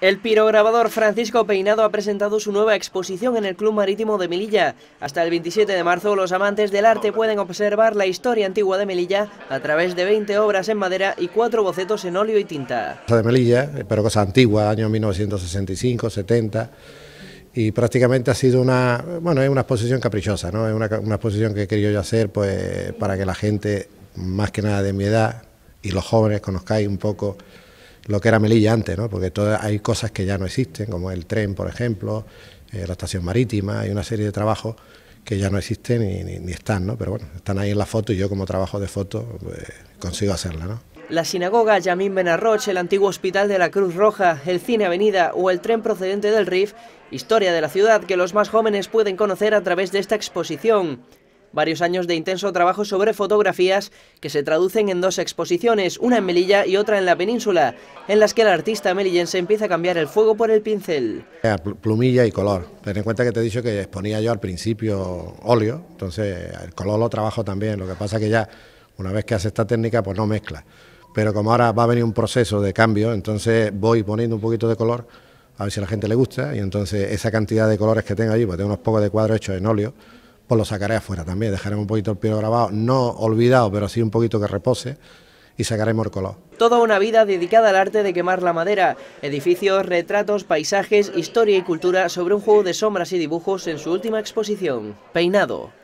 El pirograbador Francisco Peinado ha presentado su nueva exposición en el Club Marítimo de Melilla. Hasta el 27 de marzo, los amantes del arte pueden observar la historia antigua de Melilla a través de 20 obras en madera y cuatro bocetos en óleo y tinta. De Melilla, pero cosa antigua, año 1965, 70 y prácticamente ha sido una, bueno, es una exposición caprichosa, ¿no? Es una, exposición que he querido yo hacer pues para que la gente, más que nada de mi edad y los jóvenes, conozcáis un poco lo que era Melilla antes, ¿no? porque hay cosas que ya no existen, como el tren, por ejemplo, eh, la estación marítima, hay una serie de trabajos que ya no existen ni, están, ¿no? pero bueno, están ahí en la foto y yo como trabajo de foto pues, consigo hacerla. ¿no? La sinagoga Yamín Benarroch, el antiguo hospital de la Cruz Roja, el cine Avenida o el tren procedente del RIF, historia de la ciudad que los más jóvenes pueden conocer a través de esta exposición. Varios años de intenso trabajo sobre fotografías que se traducen en dos exposiciones, una en Melilla y otra en la península, en las que el artista melillense empieza a cambiar el fuego por el pincel. Plumilla y color. Ten en cuenta que te he dicho que exponía yo al principio óleo, entonces el color lo trabajo también. Lo que pasa que ya una vez que hace esta técnica pues no mezcla. Pero como ahora va a venir un proceso de cambio, entonces voy poniendo un poquito de color a ver si a la gente le gusta y entonces esa cantidad de colores que tengo allí, pues tengo unos pocos de cuadros hechos en óleo, pues lo sacaré afuera también. dejaré un poquito el pelo grabado, no olvidado, pero así un poquito que repose y sacaré el Toda una vida dedicada al arte de quemar la madera, edificios, retratos, paisajes, historia y cultura sobre un juego de sombras y dibujos en su última exposición, Peinado.